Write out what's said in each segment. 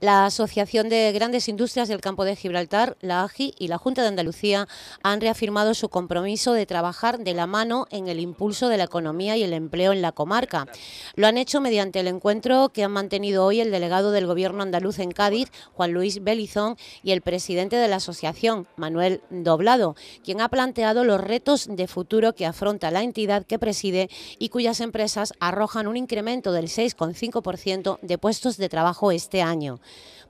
La Asociación de Grandes Industrias del Campo de Gibraltar, la AGI y la Junta de Andalucía han reafirmado su compromiso de trabajar de la mano en el impulso de la economía y el empleo en la comarca. Lo han hecho mediante el encuentro que han mantenido hoy el delegado del Gobierno andaluz en Cádiz, Juan Luis Belizón, y el presidente de la asociación, Manuel Doblado, quien ha planteado los retos de futuro que afronta la entidad que preside y cuyas empresas arrojan un incremento del 6,5% de puestos de trabajo este año.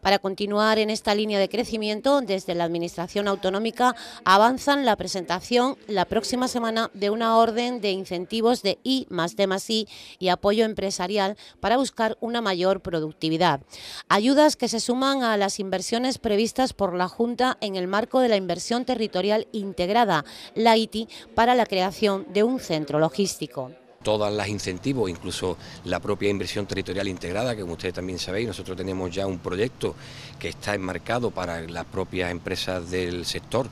Para continuar en esta línea de crecimiento, desde la Administración Autonómica avanzan la presentación la próxima semana de una orden de incentivos de I más D I y apoyo empresarial para buscar una mayor productividad. Ayudas que se suman a las inversiones previstas por la Junta en el marco de la inversión territorial integrada, la ITI, para la creación de un centro logístico todos las incentivos, incluso la propia inversión territorial integrada, que como ustedes también sabéis, nosotros tenemos ya un proyecto que está enmarcado para las propias empresas del sector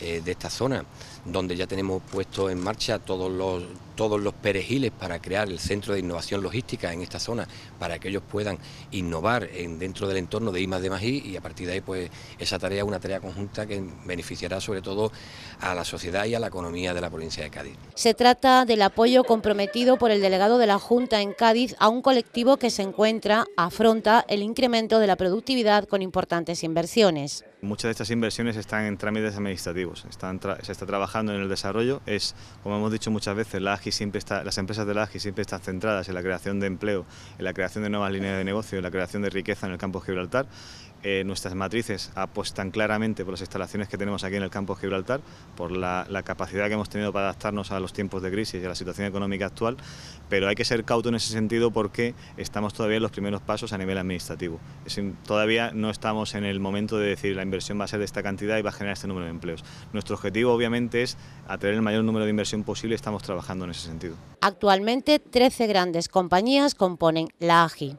eh, de esta zona, donde ya tenemos puesto en marcha todos los, todos los perejiles para crear el Centro de Innovación Logística en esta zona, para que ellos puedan innovar en, dentro del entorno de IMAS de Magí y a partir de ahí pues esa tarea es una tarea conjunta que beneficiará sobre todo a la sociedad y a la economía de la provincia de Cádiz. Se trata del apoyo comprometido por el delegado de la Junta en Cádiz a un colectivo que se encuentra, afronta el incremento de la productividad con importantes inversiones. Muchas de estas inversiones están en trámites administrativos, se está trabajando en el desarrollo, es como hemos dicho muchas veces la siempre está, las empresas de la AGI siempre están centradas en la creación de empleo, en la creación de nuevas líneas de negocio, en la creación de riqueza en el campo de Gibraltar eh, nuestras matrices apuestan claramente por las instalaciones que tenemos aquí en el campo de Gibraltar, por la, capacidad que hemos tenido para adaptarnos a los tiempos de crisis y a la situación económica actual, pero hay que ser cauto en ese sentido porque estamos todavía en los primeros pasos a nivel administrativo. todavía no estamos en el momento de decir la inversión va a ser de esta cantidad y va a generar este número de empleos. Nuestro objetivo obviamente es atraer el mayor número de inversión posible, y estamos trabajando en ese sentido. Actualmente 13 grandes compañías componen la AGI.